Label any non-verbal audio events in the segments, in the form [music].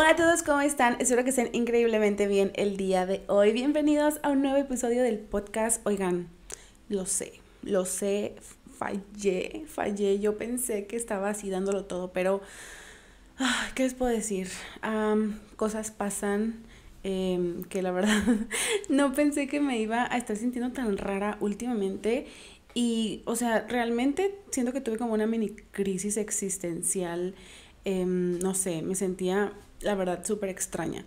Hola a todos, ¿cómo están? Espero que estén increíblemente bien el día de hoy. Bienvenidos a un nuevo episodio del podcast. Oigan, lo sé, lo sé, fallé, fallé. Yo pensé que estaba así dándolo todo, pero ah, ¿qué les puedo decir? cosas pasan. Em, que la verdad [laughs] no pensé que me iba a estar sintiendo tan rara últimamente y, o sea, realmente siento que tuve como una mini crisis existencial. Em, no sé, me sentía la verdad, súper extraña.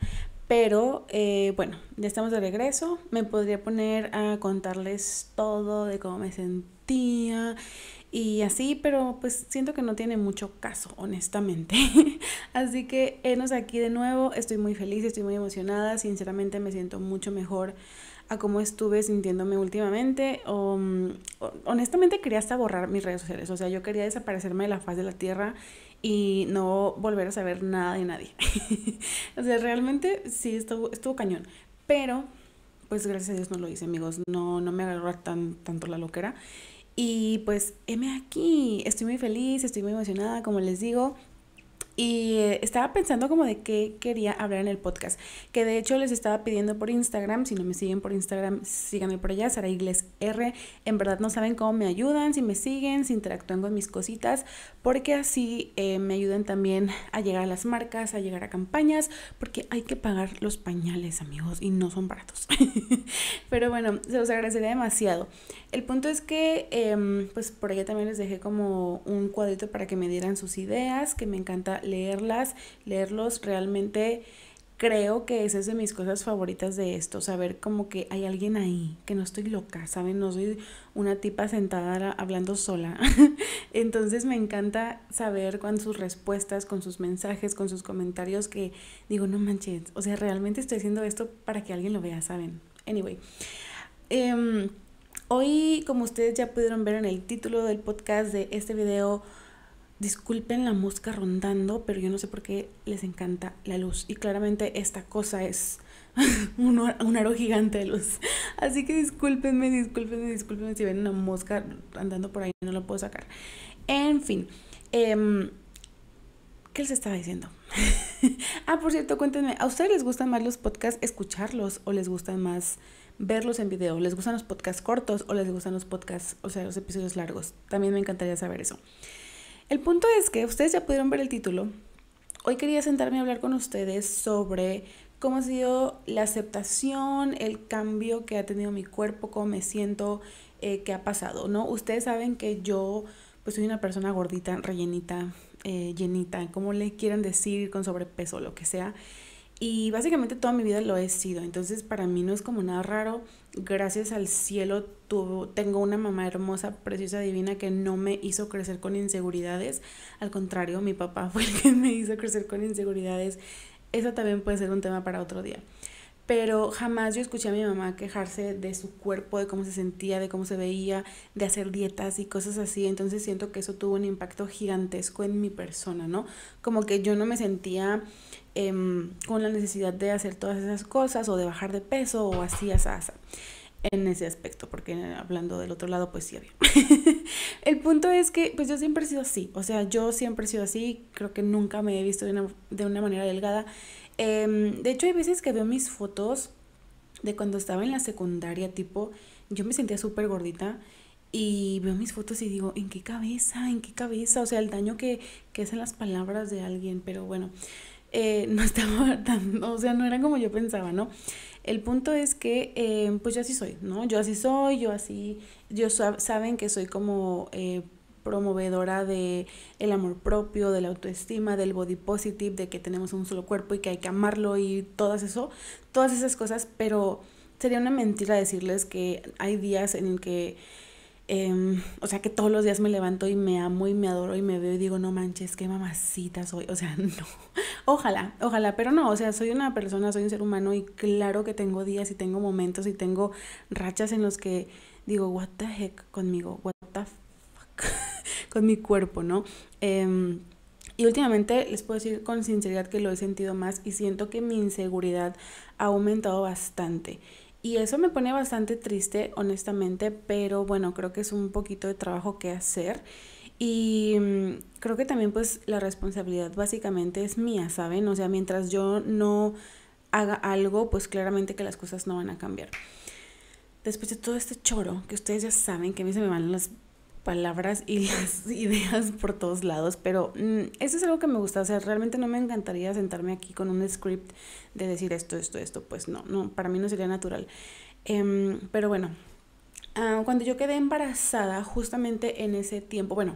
Pero eh, bueno, ya estamos de regreso. Me podría poner a contarles todo de cómo me sentía y así, pero pues siento que no tiene mucho caso, honestamente. [laughs] así que enos aquí de nuevo. Estoy muy feliz, estoy muy emocionada. Sinceramente me siento mucho mejor a cómo estuve sintiéndome últimamente. Mm, honestamente quería hasta borrar mis redes sociales, o sea, yo quería desaparecerme de la faz de la tierra y no volver a saber nada de nadie. [laughs] o sea, realmente sí estuvo, estuvo cañón, pero pues gracias a Dios no lo hice, amigos, no, no me agarró tan, tanto la loquera. Y pues heme aquí, estoy muy feliz, estoy muy emocionada, como les digo, y eh, estaba pensando como de qué quería hablar en el podcast, que de hecho les estaba pidiendo por Instagram, si no me siguen por Instagram, síganme por allá, Sara Igles R. En verdad no saben cómo me ayudan, si me siguen, si interactúan con mis cositas, porque así eh, me ayudan también a llegar a las marcas, a llegar a campañas, porque hay que pagar los pañales, amigos, y no son baratos. [laughs] Pero bueno, se los agradecería demasiado. El punto es que, em, pues por allá también les dejé como un cuadrito para que me dieran sus ideas, que me encanta leerlas, leerlos realmente creo que esa es de mis cosas favoritas de esto, saber como que hay alguien ahí, que no estoy loca, ¿saben? No soy una tipa sentada hablando sola. [laughs] Entonces me encanta saber con sus respuestas, con sus mensajes, con sus comentarios que digo, no manches, o sea, realmente estoy haciendo esto para que alguien lo vea, ¿saben? Anyway. Em, hoy, como ustedes ya pudieron ver en el título del podcast de este video, Disculpen la mosca rondando, pero yo no sé por qué les encanta la luz. Y claramente esta cosa es [laughs] un, aro gigante de luz. Así que discúlpenme, discúlpenme, discúlpenme si ven una mosca andando por ahí, no la puedo sacar. En fin, em, ¿qué les estaba diciendo? [laughs] ah, por cierto, cuéntenme, ¿a ustedes les gustan más los podcasts escucharlos o les gustan más verlos en video? ¿Les gustan los podcasts cortos o les gustan los podcasts, o sea, los episodios largos? También me encantaría saber eso. El punto es que ustedes ya pudieron ver el título. Hoy quería sentarme a hablar con ustedes sobre cómo ha sido la aceptación, el cambio que ha tenido mi cuerpo, cómo me siento, eh, qué ha pasado, ¿no? Ustedes saben que yo pues soy una persona gordita, rellenita, eh, llenita, como le quieran decir, con sobrepeso, lo que sea. Y básicamente toda mi vida lo he sido, entonces para mí no es como nada raro. Gracias al cielo tuvo, tengo una mamá hermosa, preciosa, divina que no me hizo crecer con inseguridades. Al contrario, mi papá fue el que me hizo crecer con inseguridades. Eso también puede ser un tema para otro día. Pero jamás yo escuché a mi mamá quejarse de su cuerpo, de cómo se sentía, de cómo se veía, de hacer dietas y cosas así. Entonces siento que eso tuvo un impacto gigantesco en mi persona, ¿no? Como que yo no me sentía Em, con la necesidad de hacer todas esas cosas o de bajar de peso o así, en ese aspecto, porque hablando del otro lado, pues sí había. [laughs] el punto es que pues yo siempre he sido así, o sea, yo siempre he sido así, creo que nunca me he visto de una, de una manera delgada. Em, de hecho, hay veces que veo mis fotos de cuando estaba en la secundaria, tipo, yo me sentía súper gordita y veo mis fotos y digo, ¿en qué cabeza? ¿En qué cabeza? O sea, el daño que, que hacen las palabras de alguien, pero bueno. Eh, [laughs] no estaba tan, o sea, no era como yo pensaba, ¿no? El punto es que, eh, pues yo así soy, ¿no? Yo así soy, yo así, yo saben que soy como eh, promovedora de el amor propio, de la autoestima, del body positive, de que tenemos un solo cuerpo y que hay que amarlo y todas eso, todas esas cosas, pero sería una mentira decirles que hay días en el que em, o sea que todos los días me levanto y me amo y me adoro y me veo y digo, no manches, qué mamacita soy. O sea, [laughs] no, Ojalá, ojalá, pero no, o sea, soy una persona, soy un ser humano y claro que tengo días y tengo momentos y tengo rachas en los que digo, what the heck conmigo, what the fuck [laughs] con mi cuerpo, ¿no? Em, y últimamente les puedo decir con sinceridad que lo he sentido más y siento que mi inseguridad ha aumentado bastante. Y eso me pone bastante triste, honestamente, pero bueno, creo que es un poquito de trabajo que hacer. Y mm, creo que también pues la responsabilidad básicamente es mía, ¿saben? O sea, mientras yo no haga algo, pues claramente que las cosas no van a cambiar. Después de todo este choro, que ustedes ya saben que a mí se me van las palabras y [laughs] las ideas por todos lados, pero mm, eso es algo que me gusta O sea, Realmente no me encantaría sentarme aquí con un script de decir esto, esto, esto. Pues no, no, para mí no sería natural. Em, pero bueno, Ah, cuando yo quedé embarazada, justamente en ese tiempo, bueno,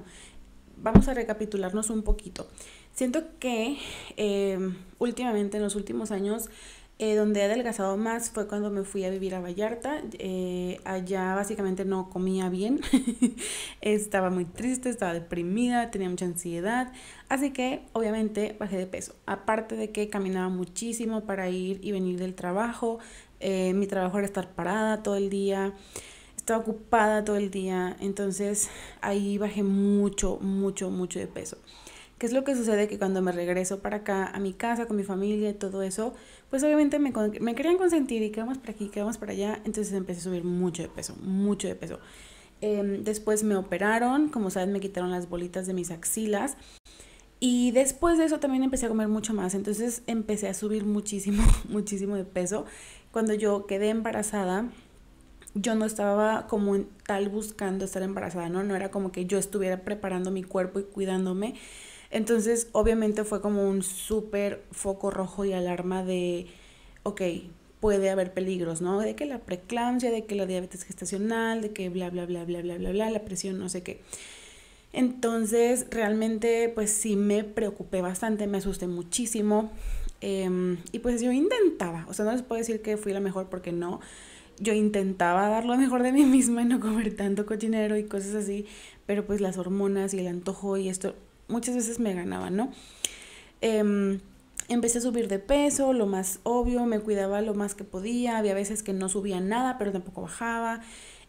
vamos a recapitularnos un poquito. Siento que em, últimamente, en los últimos años, eh, donde he adelgazado más fue cuando me fui a vivir a Vallarta. Eh, allá básicamente no comía bien. [laughs] estaba muy triste, estaba deprimida, tenía mucha ansiedad. Así que obviamente bajé de peso. Aparte de que caminaba muchísimo para ir y venir del trabajo. Eh, mi trabajo era estar parada todo el día estaba ocupada todo el día, entonces ahí bajé mucho, mucho, mucho de peso. ¿Qué es lo que sucede? Que cuando me regreso para acá, a mi casa, con mi familia y todo eso, pues obviamente me, querían consentir y quedamos para aquí, quedamos para allá, entonces empecé a subir mucho de peso, mucho de peso. Em, después me operaron, como saben, me quitaron las bolitas de mis axilas. Y después de eso también empecé a comer mucho más. Entonces empecé a subir muchísimo, [laughs] muchísimo de peso. Cuando yo quedé embarazada, yo no estaba como tal buscando estar embarazada, ¿no? No era como que yo estuviera preparando mi cuerpo y cuidándome. Entonces, obviamente fue como un súper foco rojo y alarma de, ok, puede haber peligros, ¿no? De que la preeclampsia, de que la diabetes gestacional, de que bla, bla, bla, bla, bla, bla, bla, la presión, no sé qué. Entonces, realmente, pues sí me preocupé bastante, me asusté muchísimo. Em, y pues yo intentaba, o sea, no les puedo decir que fui la mejor porque no, yo intentaba dar lo mejor de mí misma y no comer tanto cochinero y cosas así, pero pues las hormonas y el antojo y esto muchas veces me ganaban, ¿no? Em, empecé a subir de peso, lo más obvio, me cuidaba lo más que podía, había veces que no subía nada, pero tampoco bajaba.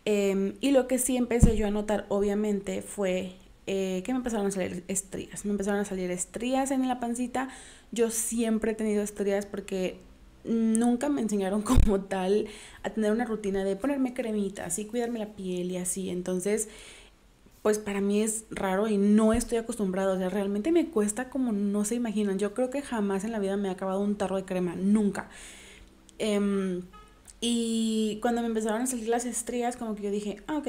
Em, y lo que sí empecé yo a notar, obviamente, fue eh, que me empezaron a salir estrías. Me empezaron a salir estrías en la pancita. Yo siempre he tenido estrías porque nunca me enseñaron [laughs] como tal a tener una rutina de ponerme cremita, así cuidarme la piel y así. Entonces, pues para mí es raro y no estoy acostumbrado O sea, realmente me cuesta como no se imaginan. Yo creo que jamás en la vida me he acabado un tarro de crema, nunca. Em, y cuando me empezaron a salir las estrías, como que yo dije, ah, ok,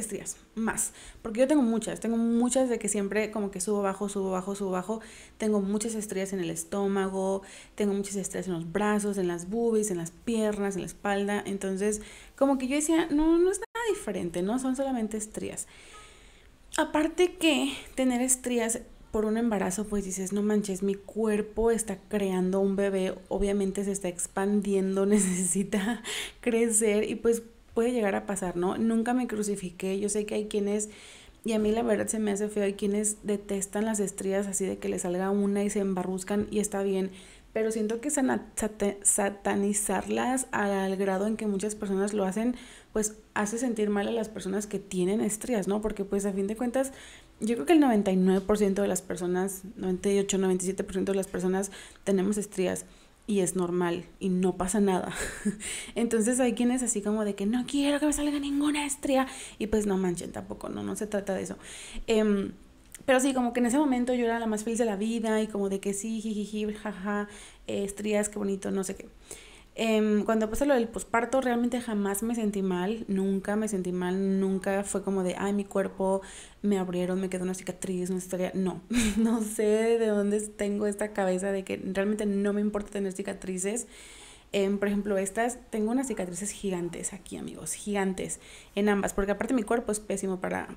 estrías, más. Porque yo tengo muchas, tengo muchas de que siempre como que subo, bajo, subo, bajo, subo, bajo. Tengo muchas estrías en el estómago, tengo muchas estrías en los brazos, en las boobies, en las piernas, en la espalda. Entonces, como que yo decía, no, no es nada diferente, ¿no? Son solamente estrías. Aparte que tener estrías por un embarazo, pues dices, no manches, mi cuerpo está creando un bebé, obviamente se está expandiendo, [laughs] necesita crecer y pues puede llegar a pasar, ¿no? Nunca me crucifiqué, yo sé que hay quienes, y a mí la verdad se me hace feo, hay quienes detestan las estrías así de que le salga una y se embarruscan y está bien, pero siento que satanizarlas al grado en que muchas personas lo hacen, pues hace sentir mal a las personas que tienen estrías, ¿no? Porque pues a fin de cuentas, yo creo que el 99% de las personas, 98, 97% de las personas tenemos estrías y es normal y no pasa nada. [laughs] Entonces hay quienes así como de que no quiero que me salga ninguna estría y pues no manchen tampoco, no, no se trata de eso. Em, pero sí, como que en ese momento yo era la más feliz de la vida y como de que sí, jiji, jaja, estrías, qué bonito, no sé qué. Em, cuando pasó lo del posparto, realmente jamás me sentí mal, nunca me sentí mal, nunca fue como de, ay, mi cuerpo me abrieron, me quedó una cicatriz, una historia. No, [laughs] no sé de dónde tengo esta cabeza de que realmente no me importa tener cicatrices por ejemplo, estas, tengo unas cicatrices gigantes aquí, amigos, gigantes en ambas, porque aparte mi cuerpo es pésimo [laughs] para,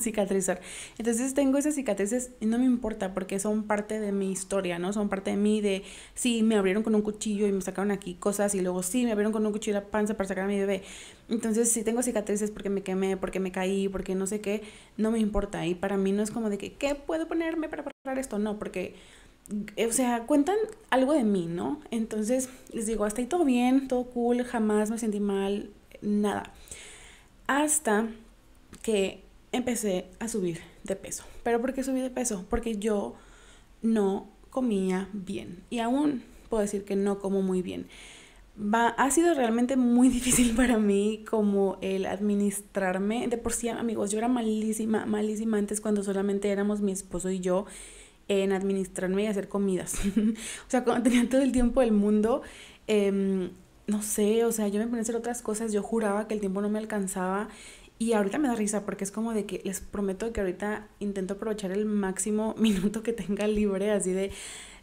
cicatrizar. Entonces tengo esas cicatrices y no me importa porque son parte de mi historia, ¿no? Son parte de mí, de sí, me abrieron con un cuchillo y me sacaron aquí cosas y luego sí, me abrieron con un cuchillo la panza para sacar a mi bebé. Entonces, si tengo cicatrices porque me quemé, porque me caí, porque no sé qué, no me importa. Y para mí no es como de que, ¿qué puedo ponerme para parar esto? No, porque eh, o sea, cuentan algo de mí, ¿no? Entonces les digo, hasta ahí todo bien, todo cool, jamás me sentí mal, nada. Hasta que empecé a subir de peso. ¿Pero por qué subí de peso? Porque yo no comía bien y aún puedo decir que no como muy bien. Va, ha sido realmente muy [laughs] difícil para mí como el administrarme. De por sí, amigos, yo era malísima, malísima antes cuando solamente éramos mi esposo y yo en administrarme y hacer comidas. [laughs] o sea, cuando tenía todo el tiempo del mundo, em, no sé, o sea, yo me ponía a hacer otras cosas, yo juraba que el tiempo no me alcanzaba y ahorita me da risa porque es como de que les prometo que ahorita intento aprovechar el máximo [laughs] minuto que tenga libre, así de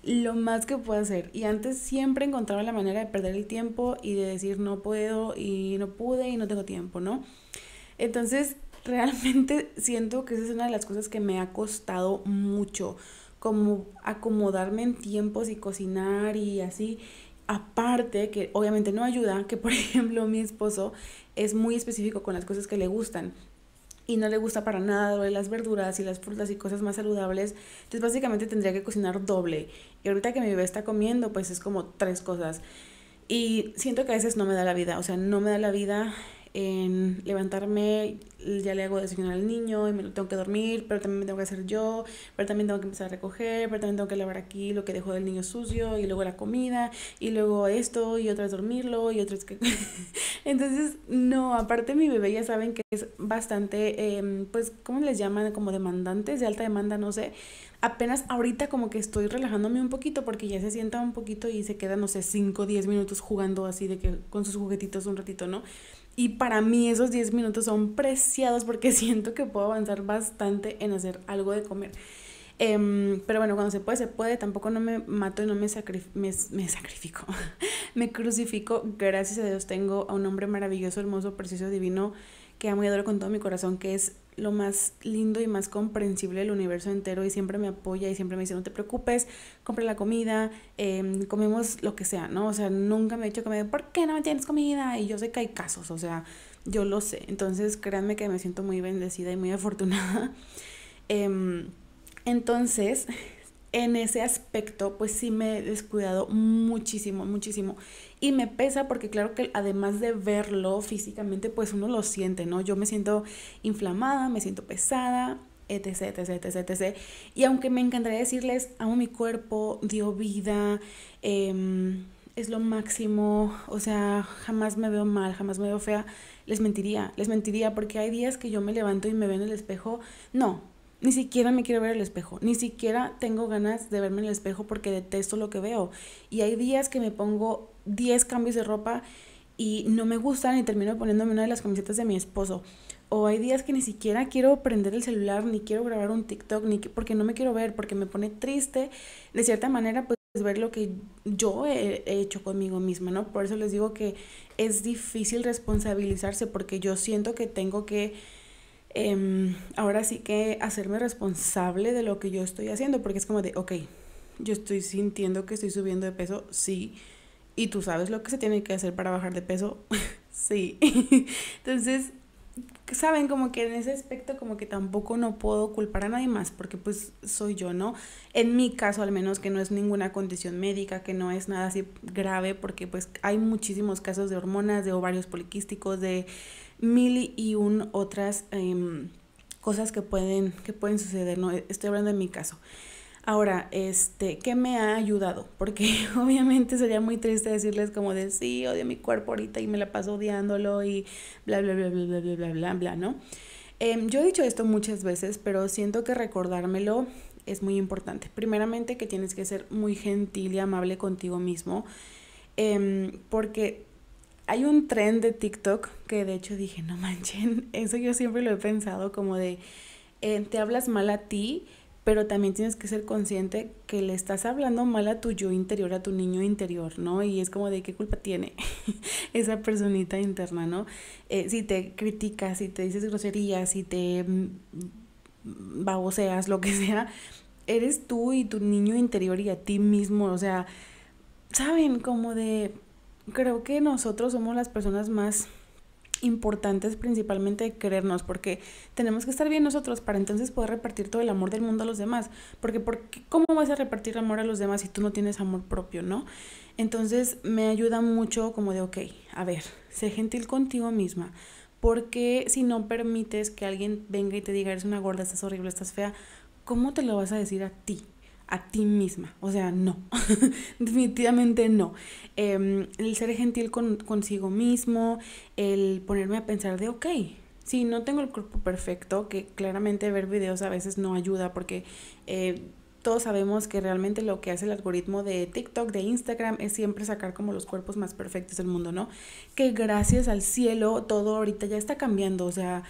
lo más que pueda hacer. Y antes siempre encontraba la manera de perder el tiempo y de decir no puedo y no pude y no tengo tiempo, ¿no? Entonces, realmente siento que esa es una de las cosas que me ha costado mucho como acomodarme en tiempos y cocinar y así. Aparte, que obviamente no ayuda, que por [laughs] ejemplo mi esposo es muy específico con las cosas que le gustan y no le gusta para nada las verduras y las frutas y cosas más saludables. Entonces básicamente tendría que cocinar doble. Y ahorita que mi bebé está comiendo, pues es como tres cosas. Y siento que a veces no me da la vida, o sea, no me da la vida en levantarme ya le hago desayunar al niño y me lo tengo que dormir, pero también me tengo que hacer yo, pero también tengo que empezar a recoger, pero también tengo que lavar aquí lo que dejó del niño sucio y luego la comida y luego esto y otra dormirlo y otra que... [laughs] Entonces, no, aparte mi bebé ya saben que es bastante, em, pues, ¿cómo les llaman? Como demandantes, de alta demanda, no sé. Apenas ahorita como que estoy relajándome un poquito porque ya se sienta un poquito y se queda, no sé, 5 o 10 minutos jugando así de que con sus juguetitos un ratito, ¿no? Y para mí esos 10 minutos son preciosos porque [laughs] siento que puedo avanzar bastante en hacer algo de comer. Em, pero bueno, cuando se puede, se puede. Tampoco no me mato y no me, me, sacrifico. [laughs] me crucifico. Gracias a Dios tengo a un hombre maravilloso, hermoso, precioso, divino, que amo y adoro con todo mi corazón, que es lo más lindo y más comprensible del universo entero y siempre me apoya y siempre me dice, no te preocupes, compra la comida, em, comemos lo que sea, ¿no? O sea, nunca me ha dicho que me ¿por qué no me tienes comida? Y yo sé que hay casos, o sea, yo lo sé. Entonces, créanme que me siento muy bendecida y muy afortunada. [laughs] Em, entonces, en ese aspecto, pues sí me he descuidado muchísimo, muchísimo. Y me pesa porque claro que además de verlo físicamente, pues uno lo siente, ¿no? Yo me siento inflamada, me siento pesada, etc, etc, etc, etc. Y aunque me encantaría decirles, amo mi cuerpo, dio vida, eh, es lo máximo, o sea, jamás me veo mal, jamás me veo fea, les mentiría, les mentiría porque hay días que yo me levanto y me veo en el espejo, no, ni siquiera me quiero ver el espejo, ni siquiera tengo ganas de verme en el espejo porque detesto lo que veo. Y hay días que me pongo 10 cambios de ropa y no me gustan y termino poniéndome una de las camisetas de mi esposo. O hay días que ni siquiera quiero prender el celular, ni quiero grabar un TikTok, ni porque no me quiero ver, porque me pone triste. De cierta manera, pues pues, ver lo que yo he, hecho conmigo misma, ¿no? Por eso les digo que es difícil responsabilizarse porque yo siento que tengo que em, ahora sí que hacerme responsable de lo que yo estoy haciendo porque es como de, ok, yo estoy sintiendo que estoy subiendo de peso, sí. Y tú sabes lo que se tiene que hacer para bajar de peso, [laughs] sí. [laughs] Entonces, saben como que en ese aspecto como que tampoco no puedo culpar a nadie más porque pues soy yo, ¿no? En mi caso al menos que no es ninguna condición médica, que no es nada así grave porque pues hay muchísimos casos de hormonas, de ovarios poliquísticos, de mil y un otras em, cosas que pueden, que pueden suceder, ¿no? Estoy hablando de mi caso. Ahora, este, ¿qué me ha ayudado? Porque [laughs] obviamente sería muy triste decirles como de sí, odio mi cuerpo ahorita y me la paso odiándolo y bla, bla, bla, bla, bla, bla, bla, bla, ¿no? Em, yo he dicho esto muchas veces, pero siento que recordármelo es muy importante. Primeramente que tienes que ser muy gentil y amable contigo mismo, em, porque hay un tren de TikTok que de hecho dije, no manchen, [laughs] eso yo siempre lo he pensado como de, eh, te hablas mal a ti pero también tienes que ser consciente que le estás hablando mal a tu yo interior, a tu niño interior, ¿no? Y es como de qué culpa tiene [laughs] esa personita interna, ¿no? Eh, si te criticas, si te dices groserías, si te mm, baboseas, lo que sea, eres tú y tu niño interior y a ti mismo, o sea, saben, como de, creo que nosotros somos las personas más es principalmente querernos, porque tenemos que estar bien nosotros para entonces poder repartir todo el amor del mundo a los demás, porque, porque ¿cómo vas a repartir amor a los demás si tú no tienes amor propio, no? Entonces me ayuda mucho como de, ok, a ver, sé gentil contigo misma, porque si no permites que alguien venga y te diga, eres una gorda, estás horrible, estás fea, ¿cómo te lo vas a decir a ti? a ti misma. O sea, no, [laughs] definitivamente no. Em, el ser gentil con, consigo mismo, el ponerme a pensar de, ok, si no tengo el cuerpo perfecto, que claramente ver videos a veces no ayuda porque... Eh, todos sabemos que realmente lo que hace el algoritmo de TikTok, de Instagram, es siempre sacar como los cuerpos más perfectos del mundo, ¿no? Que gracias al cielo todo ahorita ya está cambiando, o sea,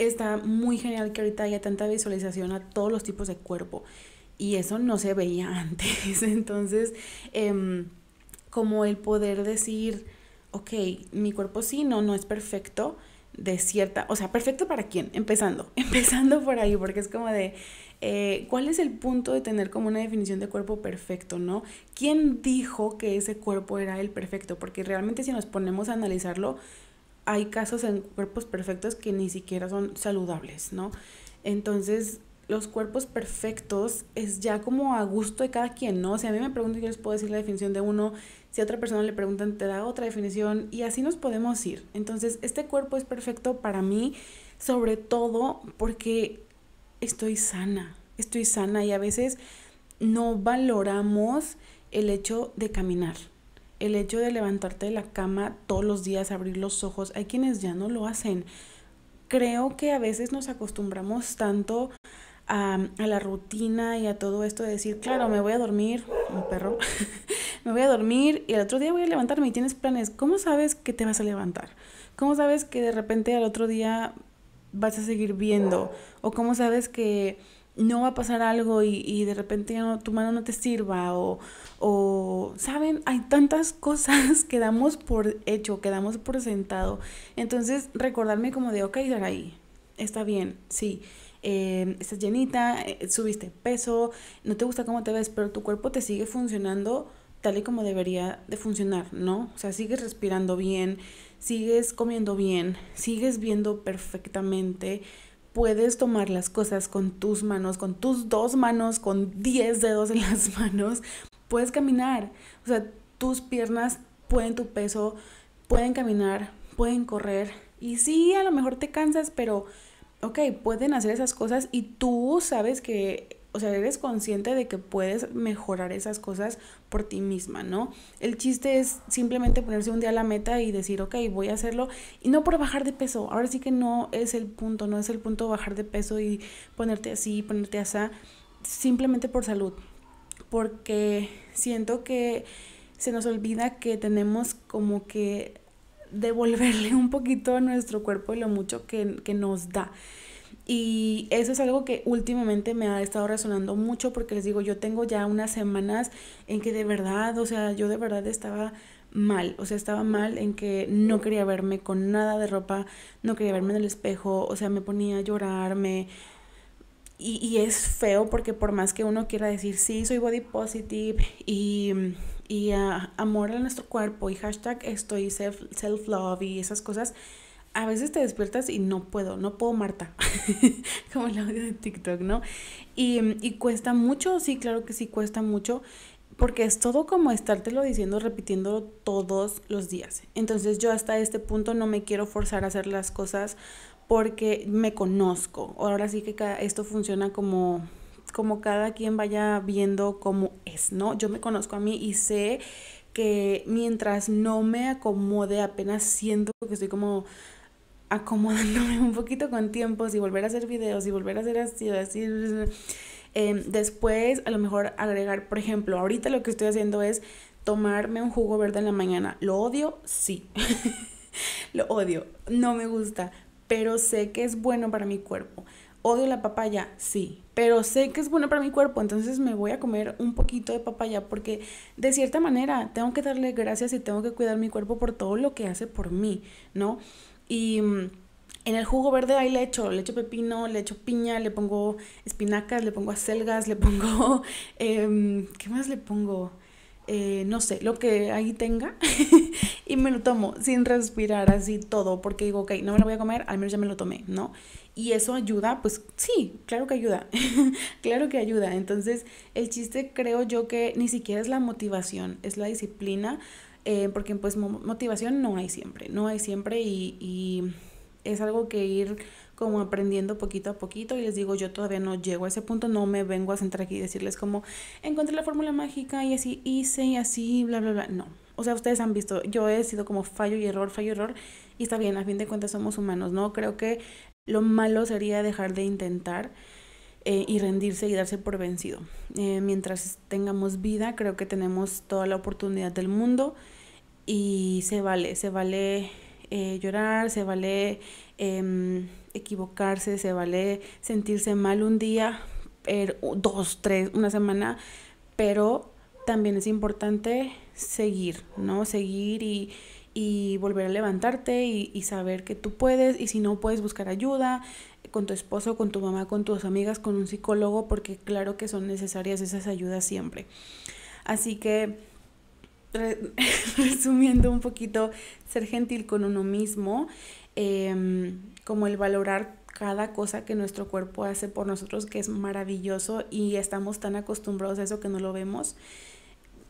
está muy genial que ahorita haya tanta visualización a todos los tipos de cuerpo y eso no se veía [laughs] antes. Entonces, em, como el poder decir, ok, mi cuerpo sí, no, no es perfecto de cierta, o sea, perfecto para quién, empezando, [laughs] empezando por ahí, porque es como de, eh, ¿cuál es el punto de tener como una definición de cuerpo perfecto, no? ¿Quién dijo que ese cuerpo era el perfecto? Porque realmente si nos ponemos a analizarlo, hay casos en cuerpos perfectos que ni siquiera son saludables, ¿no? Entonces, los cuerpos perfectos es ya como a gusto de cada quien, ¿no? Si a mí me preguntan, yo les puedo decir la definición de uno, si a otra persona le preguntan, te da otra definición y así nos podemos ir. Entonces, este cuerpo es perfecto para mí, sobre todo porque estoy sana, estoy sana y a veces no valoramos el hecho de caminar, el hecho de levantarte de la cama todos los días, abrir los ojos. Hay quienes ya no lo hacen. Creo que a veces nos acostumbramos tanto a, la rutina y a todo esto de decir, claro, me voy a dormir, un perro, [laughs] me voy a dormir y al otro día voy a levantarme y tienes planes, ¿cómo sabes que te vas a levantar? ¿Cómo sabes que de repente al otro día vas a seguir viendo? ¿O cómo sabes que no va a pasar algo y, de repente tu mano no te sirva o, o, ¿saben? Hay tantas cosas [laughs] que damos por hecho, que damos por sentado. Entonces, recordarme como de, ok, ahí está bien, sí. Em, estás llenita, eh, subiste peso, no te gusta cómo te ves, pero tu cuerpo te sigue funcionando tal y como debería de funcionar, ¿no? O sea, sigues respirando bien, sigues comiendo bien, sigues viendo perfectamente, puedes tomar las cosas con tus manos, con tus dos manos, con diez dedos en las [laughs] manos, puedes caminar, o sea, tus piernas pueden tu peso, pueden caminar, pueden correr. Y sí, a lo mejor te cansas, pero ok, pueden hacer esas cosas y tú sabes que, o sea, eres consciente de que puedes mejorar esas cosas por ti misma, ¿no? El chiste es simplemente ponerse un día a la meta y decir, ok, voy a hacerlo y no por bajar de peso. Ahora sí que no es el punto, no es el punto bajar de peso y ponerte así, ponerte así, simplemente por salud. Porque siento que se nos olvida que tenemos como que devolverle un poquito a nuestro cuerpo lo mucho que, nos da. Y eso es algo que últimamente me ha estado resonando mucho porque les digo, yo tengo ya unas semanas en que de verdad, o sea, yo de verdad estaba mal, o sea, estaba mal en que no quería verme con nada de ropa, no quería verme en el espejo, o sea, me ponía a llorarme y es feo porque por más que uno quiera decir, sí, soy body positive y y ah, amor a nuestro cuerpo y hashtag estoy self-love y esas cosas, a veces te despiertas y no puedo, no puedo Marta, [laughs] como el audio de TikTok, ¿no? Y, y cuesta mucho, sí, claro que sí, cuesta mucho, porque es todo como estártelo diciendo, repitiéndolo todos los días. Entonces yo hasta este punto no me quiero forzar a hacer las cosas porque me conozco. Ahora sí que esto funciona como como cada quien vaya viendo cómo es, ¿no? Yo me conozco a mí y sé que mientras no me acomode, apenas siento que estoy como acomodándome [laughs] un poquito con tiempos y volver a hacer videos y volver a hacer así, así. Em, después, a lo mejor agregar, por ejemplo, ahorita lo que estoy haciendo es tomarme un jugo verde en la mañana. ¿Lo odio? Sí. [laughs] lo odio. No me gusta. Pero sé que es bueno para mi cuerpo. ¿Odio la papaya? Sí pero sé que es bueno para mi cuerpo, entonces me voy a comer un poquito de papaya porque de cierta manera tengo que darle gracias y tengo que cuidar mi cuerpo por todo lo que hace por mí, ¿no? Y mm, en el jugo verde ahí le echo, le echo pepino, le echo piña, le pongo espinacas, le pongo acelgas, le pongo, [laughs] em, ¿qué más le pongo? Eh, no sé, lo que ahí tenga [laughs] y me lo tomo sin respirar así todo porque digo, ok, no me lo voy a comer, al menos ya me lo tomé, ¿no? y eso ayuda, pues sí, claro que ayuda, [laughs] claro que ayuda. Entonces, el chiste creo yo que ni siquiera es la motivación, es la disciplina, eh, porque pues motivación no hay siempre, no hay siempre y, y es algo que ir como aprendiendo poquito a poquito y les digo yo todavía no llego a ese punto, no me vengo a sentar aquí y decirles como encontré la fórmula mágica y así hice y así bla bla bla, no. O sea, ustedes han visto, yo he sido como fallo y error, fallo y error y está bien, a fin de cuentas somos humanos, ¿no? Creo que lo malo sería dejar de intentar eh, y rendirse y darse por vencido. Eh, mientras tengamos vida, creo que tenemos toda la oportunidad del mundo y se vale, se vale eh, llorar, se vale em, equivocarse, se vale sentirse mal un día, er, dos, tres, una semana, pero también es importante seguir, ¿no? Seguir y y volver a levantarte y, saber que tú puedes y si no puedes buscar ayuda con tu esposo, con tu mamá, con tus amigas, con un psicólogo, porque claro que son necesarias esas ayudas siempre. Así que, [laughs] resumiendo un poquito, ser gentil con uno mismo, em, como el valorar cada cosa que nuestro cuerpo hace por nosotros, que es maravilloso y estamos tan acostumbrados a eso que no lo vemos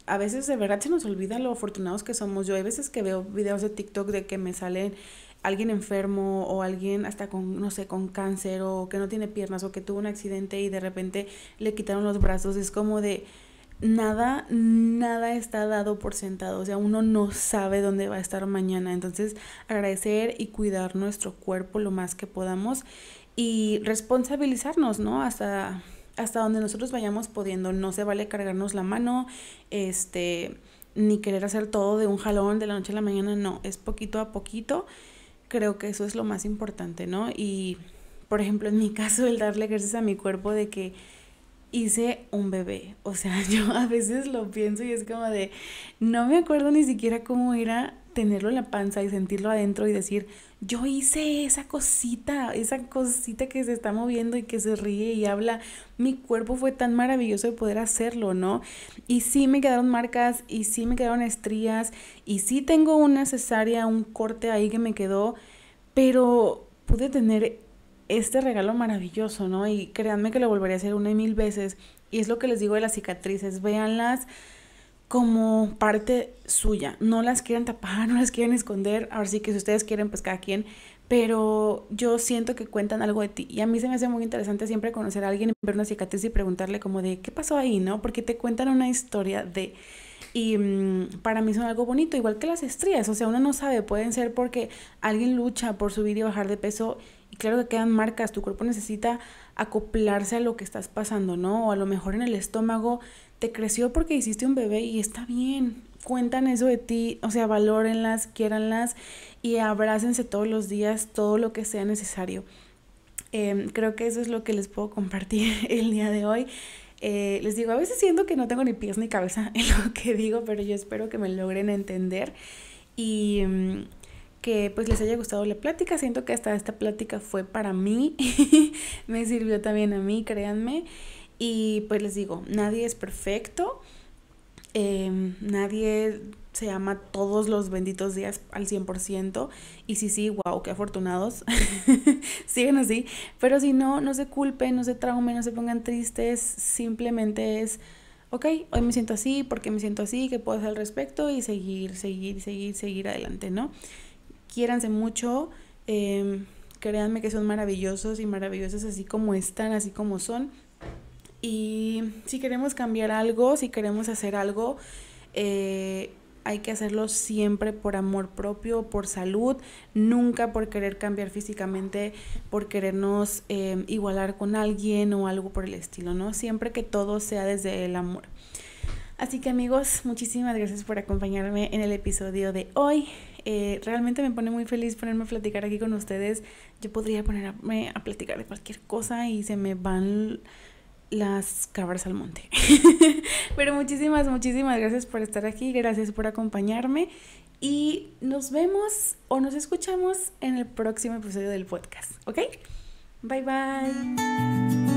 a veces de verdad se nos olvida lo afortunados que somos. Yo hay veces que veo videos de TikTok de que me salen alguien enfermo o alguien hasta con, no sé, con cáncer o que no tiene piernas o que tuvo un accidente y de repente le quitaron los brazos. Es como de nada, nada está dado por sentado. O sea, uno no sabe dónde va a estar mañana. Entonces, agradecer y cuidar nuestro cuerpo lo más que podamos y responsabilizarnos, ¿no? Hasta hasta donde nosotros vayamos pudiendo. No se vale cargarnos la mano, este, ni querer hacer todo de un jalón de la noche a la mañana, no, es poquito a poquito. Creo que eso es lo más importante, ¿no? Y, por ejemplo, en mi [laughs] caso, el darle gracias a mi cuerpo de que hice un bebé. O sea, [laughs] yo a veces lo pienso y es como de, no me acuerdo ni siquiera cómo era tenerlo en la panza y sentirlo adentro y decir, yo hice esa cosita, esa cosita que se está moviendo y que se ríe y habla, mi cuerpo fue tan maravilloso de poder hacerlo, ¿no? Y sí me quedaron marcas y sí me quedaron estrías y sí tengo una cesárea, un corte ahí que me quedó, pero pude tener este regalo maravilloso, ¿no? Y créanme que lo volveré a hacer una y mil veces. Y es lo que les digo de las cicatrices, véanlas como parte suya. No las quieren tapar, [laughs] no las quieren esconder. Ahora sí que si ustedes quieren, pues cada quien. Pero yo siento que cuentan algo de ti. Y a mí se me hace muy interesante siempre conocer a alguien, ver una cicatriz y preguntarle como de, ¿qué pasó ahí? ¿No? Porque te cuentan una historia de... Y mm, para mí son algo bonito, igual que las estrías. O sea, uno no sabe, pueden ser porque alguien lucha por subir y bajar de peso y claro que quedan marcas, tu cuerpo necesita acoplarse a lo que estás pasando, ¿no? O a lo mejor en el estómago creció porque hiciste un bebé y está bien. Cuentan eso de ti, o sea, valórenlas, quiéranlas y abrácense todos los días todo lo que sea necesario. Em, creo que eso es lo que les puedo compartir [laughs] el día de hoy. Eh, les digo, a veces siento que no tengo ni pies ni cabeza [laughs] en lo que digo, pero yo espero que me logren entender y mm, que pues les haya gustado la plática. Siento que hasta esta plática fue para mí, [laughs] me sirvió también a mí, créanme. Y pues les digo, nadie es perfecto, em, nadie se ama todos los benditos días al 100%. Y sí, sí, wow, qué afortunados. [laughs] Siguen así. Pero si no, no se culpen, no se traumen, no se pongan tristes. Simplemente es, ok, hoy me siento así, porque me siento así, qué puedo hacer al respecto y seguir, seguir, seguir, seguir adelante, ¿no? Quiéranse mucho. Em, créanme que son maravillosos y maravillosas así como están, así como son y si queremos cambiar algo, si queremos hacer algo, eh, hay que hacerlo siempre por amor propio, por salud, nunca por querer cambiar físicamente, por querernos em, igualar con alguien o algo por el estilo, ¿no? Siempre que todo sea desde el amor. Así que amigos, muchísimas gracias por acompañarme en el episodio de hoy. Eh, realmente me pone muy feliz ponerme a platicar aquí con ustedes. Yo podría ponerme a platicar de cualquier cosa y se me van las cabras al monte. [laughs] Pero muchísimas, muchísimas gracias por estar aquí, gracias por acompañarme y nos vemos o nos escuchamos en el próximo episodio del podcast, ¿ok? Bye bye.